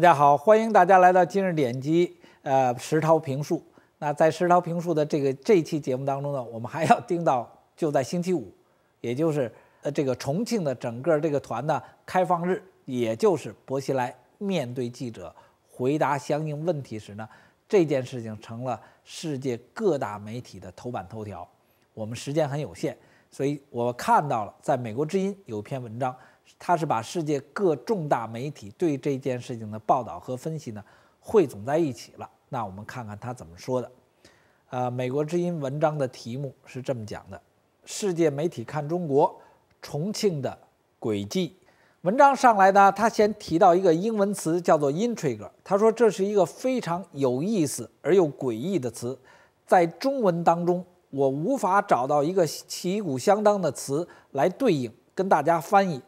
大家好，欢迎大家来到今日点击，呃，石涛评述。那在石涛评述的这个这期节目当中呢，我们还要盯到就在星期五，也就是呃这个重庆的整个这个团的开放日，也就是薄熙来面对记者回答相应问题时呢，这件事情成了世界各大媒体的头版头条。我们时间很有限，所以我看到了在《美国之音》有一篇文章。他是把世界各重大媒体对这件事情的报道和分析呢汇总在一起了。那我们看看他怎么说的。呃，《美国之音》文章的题目是这么讲的：“世界媒体看中国，重庆的轨迹。文章上来呢，他先提到一个英文词叫做 “intrigue”。他说这是一个非常有意思而又诡异的词，在中文当中我无法找到一个旗鼓相当的词来对应，跟大家翻译。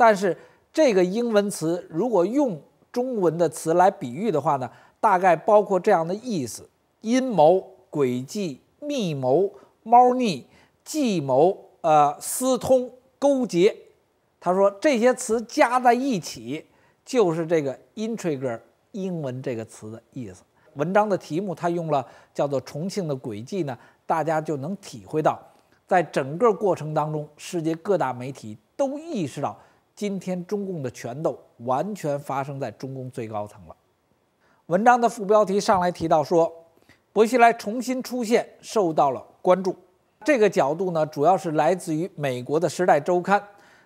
但是这个英文词如果用中文的词来比喻的话呢，大概包括这样的意思：阴谋、诡计、密谋、猫腻、计谋、呃私通、勾结。他说这些词加在一起就是这个 intrigue 英文这个词的意思。文章的题目他用了叫做“重庆的诡计”呢，大家就能体会到，在整个过程当中，世界各大媒体都意识到。今天中共的拳头完全发生在中共最高层了。文章的副标题上来提到说，薄熙来重新出现受到了关注。这个角度呢，主要是来自于美国的《时代周刊》。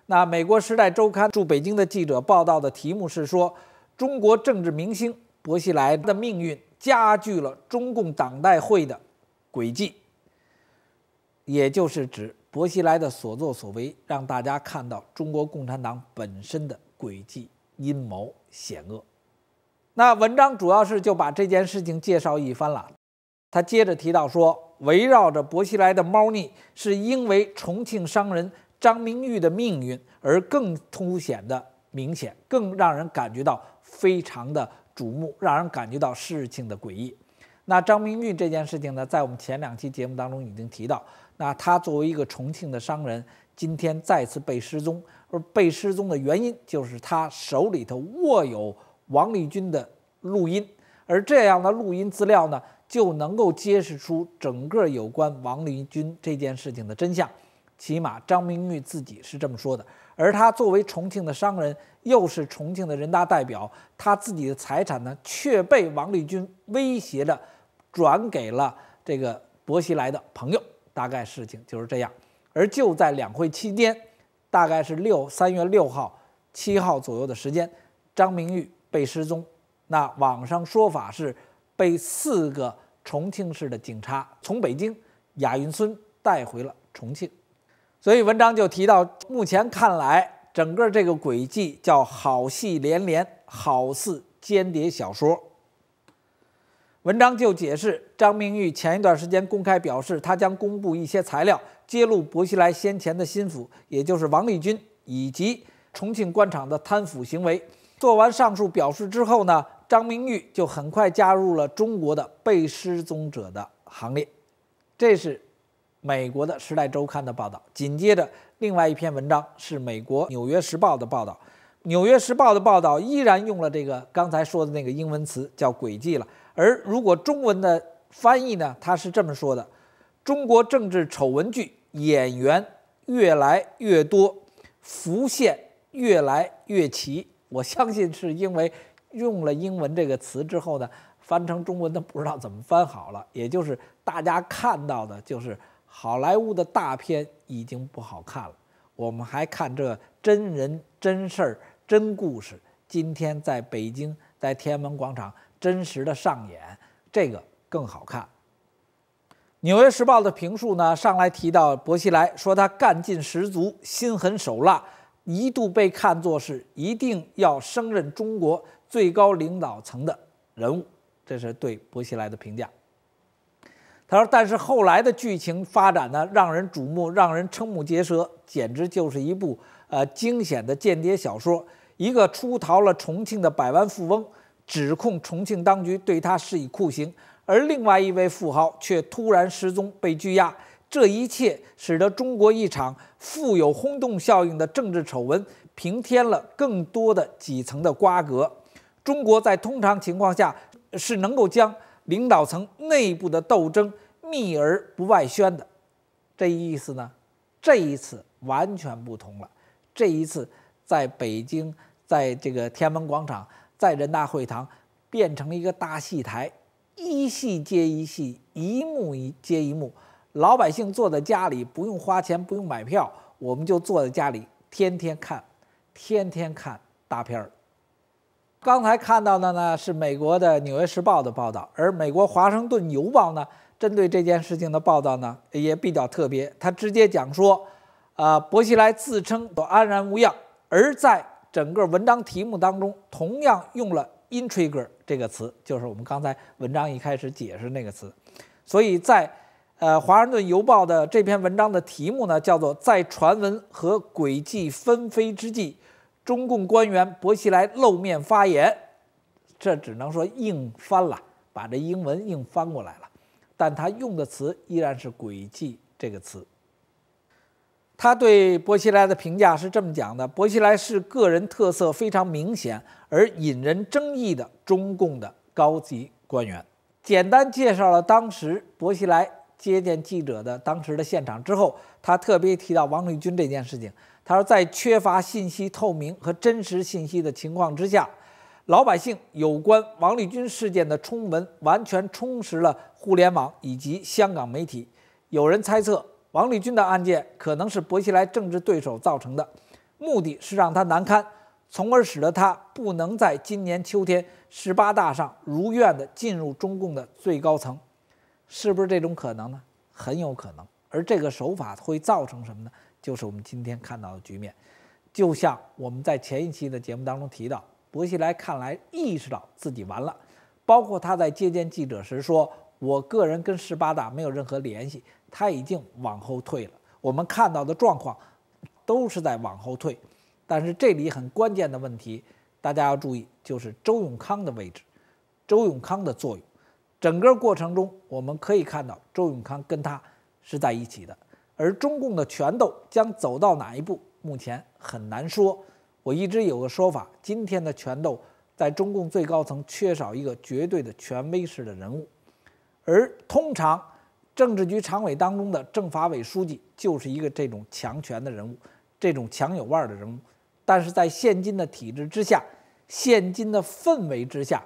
那美国《时代周刊》驻北京的记者报道的题目是说，中国政治明星薄熙来的命运加剧了中共党代会的轨迹，也就是指。薄熙来的所作所为，让大家看到中国共产党本身的诡计、阴谋、险恶。那文章主要是就把这件事情介绍一番了。他接着提到说，围绕着薄熙来的猫腻，是因为重庆商人张明玉的命运而更凸显的明显，更让人感觉到非常的瞩目，让人感觉到事情的诡异。那张明玉这件事情呢，在我们前两期节目当中已经提到。那他作为一个重庆的商人，今天再次被失踪，而被失踪的原因就是他手里头握有王立军的录音，而这样的录音资料呢，就能够揭示出整个有关王立军这件事情的真相。起码张明玉自己是这么说的。而他作为重庆的商人，又是重庆的人大代表，他自己的财产呢却被王立军威胁着转给了这个薄熙来的朋友。大概事情就是这样，而就在两会期间，大概是六三月六号、七号左右的时间，张明玉被失踪。那网上说法是，被四个重庆市的警察从北京亚运村带回了重庆。所以文章就提到，目前看来，整个这个轨迹叫好戏连连，好似间谍小说。文章就解释，张明玉前一段时间公开表示，他将公布一些材料，揭露薄熙来先前的心腹，也就是王立军以及重庆官场的贪腐行为。做完上述表示之后呢，张明玉就很快加入了中国的被失踪者的行列。这是美国的《时代周刊》的报道。紧接着，另外一篇文章是美国《纽约时报》的报道，《纽约时报》的报道依然用了这个刚才说的那个英文词，叫“轨迹”了。而如果中文的翻译呢，他是这么说的：“中国政治丑闻剧演员越来越多，浮现越来越齐。”我相信是因为用了英文这个词之后呢，翻成中文的不知道怎么翻好了。也就是大家看到的就是好莱坞的大片已经不好看了，我们还看这真人真事儿真故事。今天在北京，在天安门广场。真实的上演，这个更好看。《纽约时报》的评述呢，上来提到薄熙来，说他干劲十足，心狠手辣，一度被看作是一定要升任中国最高领导层的人物。这是对薄熙来的评价。他说，但是后来的剧情发展呢，让人瞩目，让人瞠目结舌，简直就是一部呃惊险的间谍小说。一个出逃了重庆的百万富翁。指控重庆当局对他施以酷刑，而另外一位富豪却突然失踪被拘押。这一切使得中国一场富有轰动效应的政治丑闻平添了更多的几层的瓜葛。中国在通常情况下是能够将领导层内部的斗争秘而不外宣的，这意思呢，这一次完全不同了。这一次在北京，在这个天安门广场。在人大会堂变成了一个大戏台，一戏接一戏，一幕一接一幕，老百姓坐在家里不用花钱，不用买票，我们就坐在家里天天看，天天看大片儿。刚才看到的呢是美国的《纽约时报》的报道，而美国《华盛顿邮报》呢，针对这件事情的报道呢也比较特别，他直接讲说，啊，薄熙来自称都安然无恙，而在。整个文章题目当中，同样用了 i n t r i g u e r 这个词，就是我们刚才文章一开始解释那个词。所以在呃《华盛顿邮报》的这篇文章的题目呢，叫做“在传闻和诡计纷飞之际，中共官员薄熙来露面发言”。这只能说硬翻了，把这英文硬翻过来了。但他用的词依然是“诡计”这个词。他对薄熙来的评价是这么讲的：薄熙来是个人特色非常明显而引人争议的中共的高级官员。简单介绍了当时薄熙来接见记者的当时的现场之后，他特别提到王立军这件事情。他说，在缺乏信息透明和真实信息的情况之下，老百姓有关王立军事件的充文完全充实了互联网以及香港媒体。有人猜测。王立军的案件可能是薄熙来政治对手造成的，目的是让他难堪，从而使得他不能在今年秋天十八大上如愿地进入中共的最高层，是不是这种可能呢？很有可能。而这个手法会造成什么呢？就是我们今天看到的局面，就像我们在前一期的节目当中提到，薄熙来看来意识到自己完了，包括他在接见记者时说：“我个人跟十八大没有任何联系。”他已经往后退了，我们看到的状况都是在往后退。但是这里很关键的问题，大家要注意，就是周永康的位置，周永康的作用。整个过程中，我们可以看到周永康跟他是在一起的。而中共的权斗将走到哪一步，目前很难说。我一直有个说法，今天的权斗在中共最高层缺少一个绝对的权威式的人物，而通常。政治局常委当中的政法委书记就是一个这种强权的人物，这种强有腕的人物，但是在现今的体制之下，现今的氛围之下，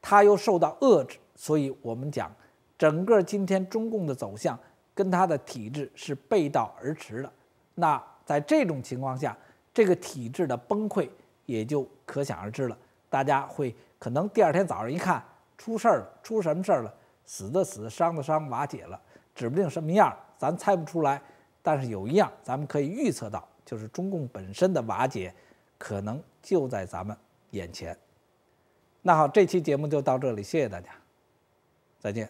他又受到遏制。所以我们讲，整个今天中共的走向跟他的体制是背道而驰的。那在这种情况下，这个体制的崩溃也就可想而知了。大家会可能第二天早上一看，出事儿了，出什么事儿了？死的死，伤的伤，瓦解了。指不定什么样，咱猜不出来。但是有一样，咱们可以预测到，就是中共本身的瓦解，可能就在咱们眼前。那好，这期节目就到这里，谢谢大家，再见。